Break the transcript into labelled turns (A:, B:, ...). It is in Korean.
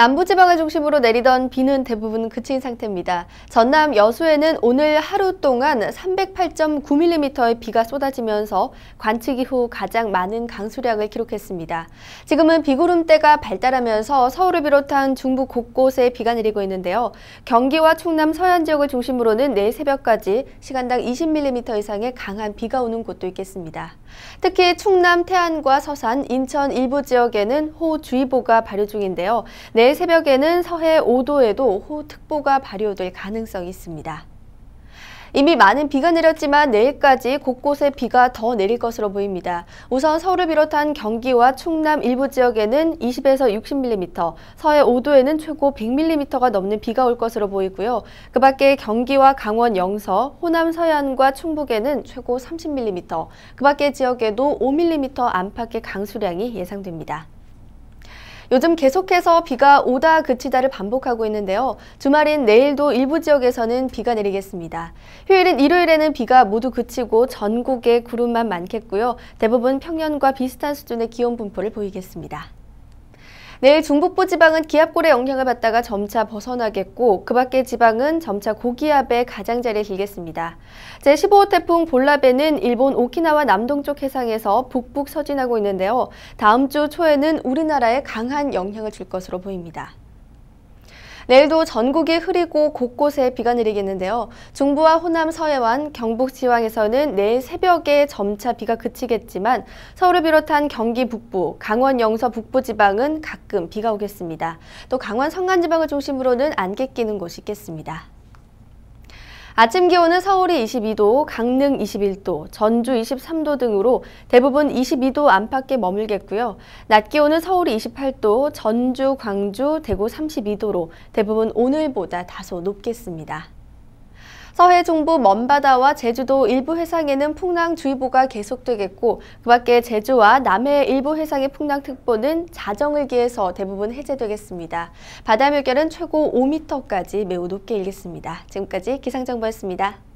A: 남부지방을 중심으로 내리던 비는 대부분 그친 상태입니다. 전남 여수에는 오늘 하루 동안 308.9mm의 비가 쏟아지면서 관측 이후 가장 많은 강수량을 기록했습니다. 지금은 비구름대가 발달하면서 서울을 비롯한 중부 곳곳에 비가 내리고 있는데요. 경기와 충남 서안 지역을 중심으로는 내일 새벽까지 시간당 20mm 이상의 강한 비가 오는 곳도 있겠습니다. 특히 충남 태안과 서산, 인천 일부 지역에는 호우주의보가 발효 중인데요. 내일 내일 새벽에는 서해 5도에도 호우특보가 발효될 가능성이 있습니다. 이미 많은 비가 내렸지만 내일까지 곳곳에 비가 더 내릴 것으로 보입니다. 우선 서울을 비롯한 경기와 충남 일부 지역에는 20에서 60mm, 서해 5도에는 최고 100mm가 넘는 비가 올 것으로 보이고요. 그 밖에 경기와 강원 영서, 호남 서해안과 충북에는 최고 30mm, 그 밖의 지역에도 5mm 안팎의 강수량이 예상됩니다. 요즘 계속해서 비가 오다 그치다를 반복하고 있는데요. 주말인 내일도 일부 지역에서는 비가 내리겠습니다. 휴일인 일요일에는 비가 모두 그치고 전국에 구름만 많겠고요. 대부분 평년과 비슷한 수준의 기온 분포를 보이겠습니다. 내일 중북부 지방은 기압골의 영향을 받다가 점차 벗어나겠고 그 밖의 지방은 점차 고기압의 가장자리에 길겠습니다 제15호 태풍 볼라베는 일본 오키나와 남동쪽 해상에서 북북 서진하고 있는데요. 다음 주 초에는 우리나라에 강한 영향을 줄 것으로 보입니다. 내일도 전국이 흐리고 곳곳에 비가 내리겠는데요. 중부와 호남 서해안, 경북 지방에서는 내일 새벽에 점차 비가 그치겠지만 서울을 비롯한 경기 북부, 강원 영서 북부 지방은 가끔 비가 오겠습니다. 또 강원 성간 지방을 중심으로는 안개 끼는 곳이 있겠습니다. 아침 기온은 서울이 22도, 강릉 21도, 전주 23도 등으로 대부분 22도 안팎에 머물겠고요. 낮 기온은 서울이 28도, 전주, 광주, 대구 32도로 대부분 오늘보다 다소 높겠습니다. 서해 중부 먼바다와 제주도 일부 해상에는 풍랑주의보가 계속되겠고 그 밖에 제주와 남해 일부 해상의 풍랑특보는 자정을 기해서 대부분 해제되겠습니다. 바다 물결은 최고 5m까지 매우 높게 일겠습니다. 지금까지 기상정보였습니다.